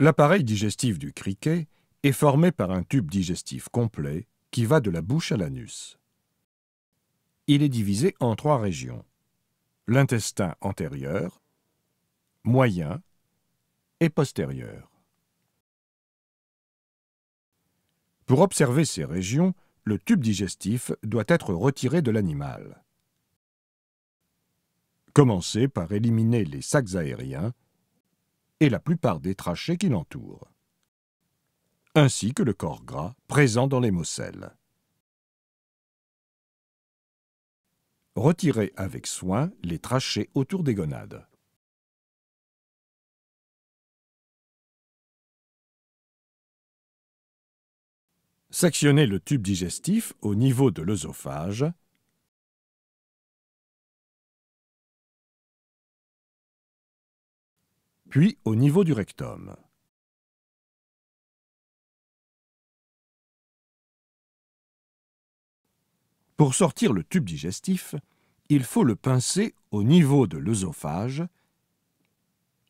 L'appareil digestif du criquet est formé par un tube digestif complet qui va de la bouche à l'anus. Il est divisé en trois régions. L'intestin antérieur, moyen et postérieur. Pour observer ces régions, le tube digestif doit être retiré de l'animal. Commencez par éliminer les sacs aériens et la plupart des trachées qui l'entourent, ainsi que le corps gras présent dans les mocelles. Retirez avec soin les trachées autour des gonades. Sectionnez le tube digestif au niveau de l'œsophage puis au niveau du rectum. Pour sortir le tube digestif, il faut le pincer au niveau de l'œsophage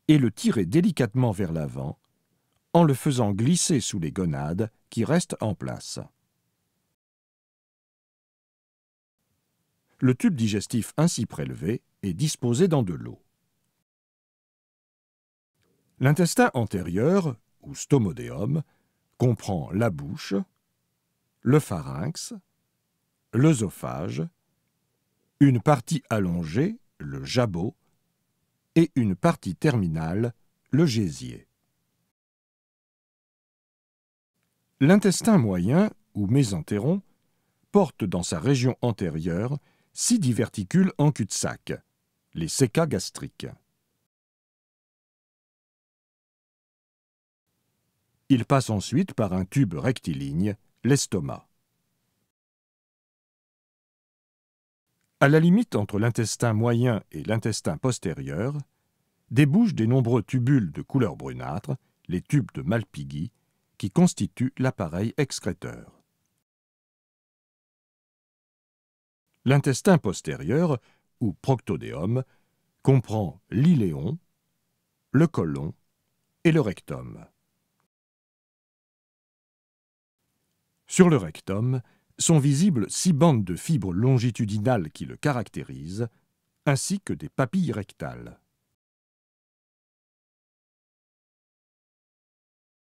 et le tirer délicatement vers l'avant en le faisant glisser sous les gonades qui restent en place. Le tube digestif ainsi prélevé est disposé dans de l'eau. L'intestin antérieur, ou stomodéum, comprend la bouche, le pharynx, l'œsophage, une partie allongée, le jabot, et une partie terminale, le gésier. L'intestin moyen, ou mésentéron, porte dans sa région antérieure six diverticules en cul-de-sac, les séca gastriques. Il passe ensuite par un tube rectiligne, l'estomac. À la limite entre l'intestin moyen et l'intestin postérieur, débouchent des nombreux tubules de couleur brunâtre, les tubes de Malpighi, qui constituent l'appareil excréteur. L'intestin postérieur, ou proctodéum, comprend l'iléon, le côlon et le rectum. Sur le rectum sont visibles six bandes de fibres longitudinales qui le caractérisent, ainsi que des papilles rectales.